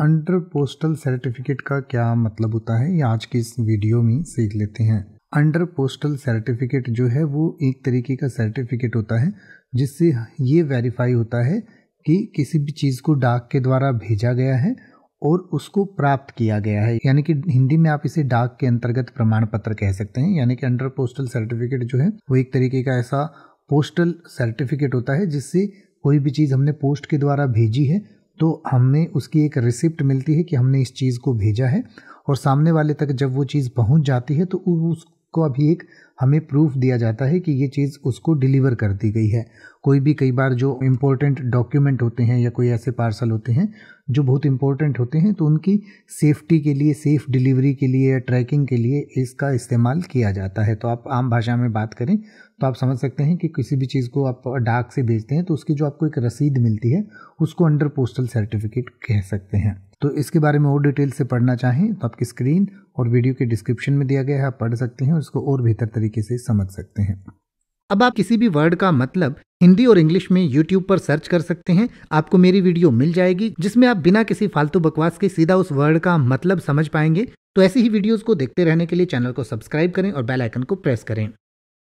under postal certificate का क्या मतलब होता है ये आज की इस वीडियो में सीख लेते हैं अंडर पोस्टल सर्टिफिकेट जो है वो एक तरीके का सर्टिफिकेट होता है जिससे ये वेरीफाई होता है कि किसी भी चीज़ को डाक के द्वारा भेजा गया है और उसको प्राप्त किया गया है यानी कि हिंदी में आप इसे डाक के अंतर्गत प्रमाण पत्र कह सकते हैं यानी कि अंडर पोस्टल सर्टिफिकेट जो है वो एक तरीके का ऐसा पोस्टल सर्टिफिकेट होता है जिससे कोई भी चीज़ हमने पोस्ट के द्वारा भेजी है तो हमें उसकी एक रिसिप्ट मिलती है कि हमने इस चीज़ को भेजा है और सामने वाले तक जब वो चीज़ पहुंच जाती है तो उस उसको अभी एक हमें प्रूफ दिया जाता है कि ये चीज़ उसको डिलीवर कर दी गई है कोई भी कई बार जो इम्पोर्टेंट डॉक्यूमेंट होते हैं या कोई ऐसे पार्सल होते हैं जो बहुत इम्पोर्टेंट होते हैं तो उनकी सेफ्टी के लिए सेफ़ डिलीवरी के लिए या ट्रैकिंग के लिए इसका इस्तेमाल किया जाता है तो आप आम भाषा में बात करें तो आप समझ सकते हैं कि किसी भी चीज़ को आप डाक से भेजते हैं तो उसकी जो आपको एक रसीद मिलती है उसको अंडर पोस्टल सर्टिफिकेट कह सकते हैं तो इसके बारे में और डिटेल से पढ़ना चाहें तो आपकी स्क्रीन और वीडियो के डिस्क्रिप्शन में दिया गया है आप पढ़ सकते हैं उसको और बेहतर तरीके से समझ सकते हैं अब आप किसी भी वर्ड का मतलब हिंदी और इंग्लिश में यूट्यूब पर सर्च कर सकते हैं आपको मेरी वीडियो मिल जाएगी जिसमें आप बिना किसी फालतू बकवास के सीधा उस वर्ड का मतलब समझ पाएंगे तो ऐसी ही वीडियोस को देखते रहने के लिए चैनल को सब्सक्राइब करें और बेल आइकन को प्रेस करें